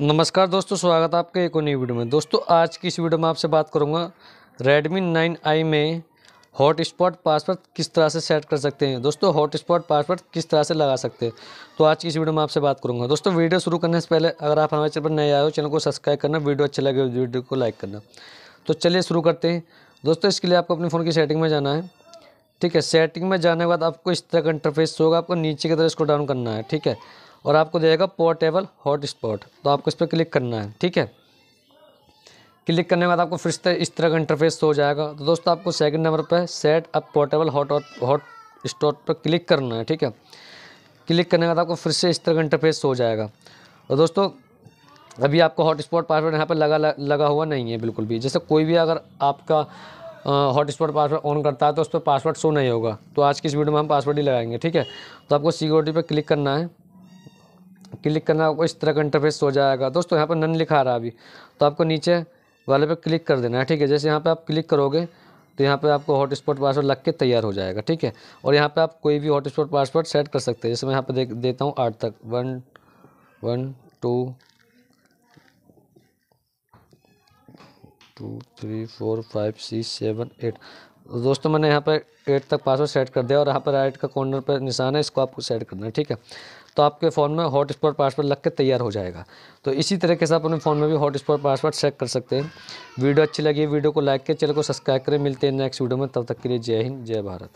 नमस्कार दोस्तों स्वागत है आपके एक और नई वीडियो में दोस्तों आज की इस वीडियो में आपसे बात करूंगा Redmi 9i में हॉट स्पॉट पासवर्ड किस तरह से सेट कर सकते हैं दोस्तों हॉट स्पॉट पासवर्ड किस तरह से लगा सकते हैं तो आज की इस वीडियो में आपसे बात करूंगा दोस्तों वीडियो शुरू करने से पहले अगर आप हमारे चैनल पर नए आए हो चैनल को सब्सक्राइब करना वीडियो अच्छे लगे वीडियो को लाइक करना तो चलिए शुरू करते हैं दोस्तों इसके लिए आपको अपने फ़ोन की सेटिंग में जाना है ठीक है सेटिंग में जाने के बाद आपको इस तरह का इंटरफेस होगा आपको नीचे की तरह इसको डाउन करना है ठीक है और आपको देगा पोर्टेबल पोर्टेबल हॉटस्पॉट तो आपको इस पर क्लिक करना है ठीक है क्लिक तो करने के बाद आपको फिर से इस तरह का इंटरफेस हो जाएगा तो दोस्तों आपको सेकंड नंबर पर set up portable hot hotspot पर क्लिक करना है ठीक है क्लिक करने के बाद आपको फिर से इस तरह का इंटरफेस हो जाएगा और दोस्तों अभी आपको हॉटस्पॉट पासवर्ड यहाँ पर लगा लगा हुआ नहीं है बिल्कुल भी जैसे कोई भी अगर आपका हॉटस्पॉट पासवर्ड ऑन करता है तो उस पर पासवर्ड शो नहीं होगा तो आज की इस वीडियो में हम पासवर्ड ही लगाएंगे ठीक है तो आपको सिक्योरिटी पर क्लिक करना है क्लिक करना आपको इस तरह का इंटरफेस हो जाएगा दोस्तों यहाँ पर नन लिखा रहा अभी तो आपको नीचे वाले पर क्लिक कर देना है ठीक है जैसे यहाँ पर आप क्लिक करोगे तो यहाँ पे आपको हॉटस्पॉट पासवर्ड लग के तैयार हो जाएगा ठीक है और यहाँ पे आप कोई भी हॉटस्पॉट पासवर्ड सेट कर सकते हैं जैसे मैं यहाँ पे दे देता हूँ आठ तक one one two two three four five six seven eight दोस्तों मैंने यहाँ पर एट तक पासवर्ड सेट कर दिया और यहाँ पर राइट का कॉर्नर पर निशान है इसको आपको सेट करना है ठीक है तो आपके फ़ोन में हॉट स्पॉट पासवर्ड लग के तैयार हो जाएगा तो इसी तरीके से आप अपने फ़ोन में भी हॉट स्पॉट पासवर्ड सेट कर सकते हैं वीडियो अच्छी लगी वीडियो को लाइक करें चैनल को सब्सक्राइब करें मिलते हैं नेक्स्ट वीडियो में तब तक के लिए जय हिंद जय भारत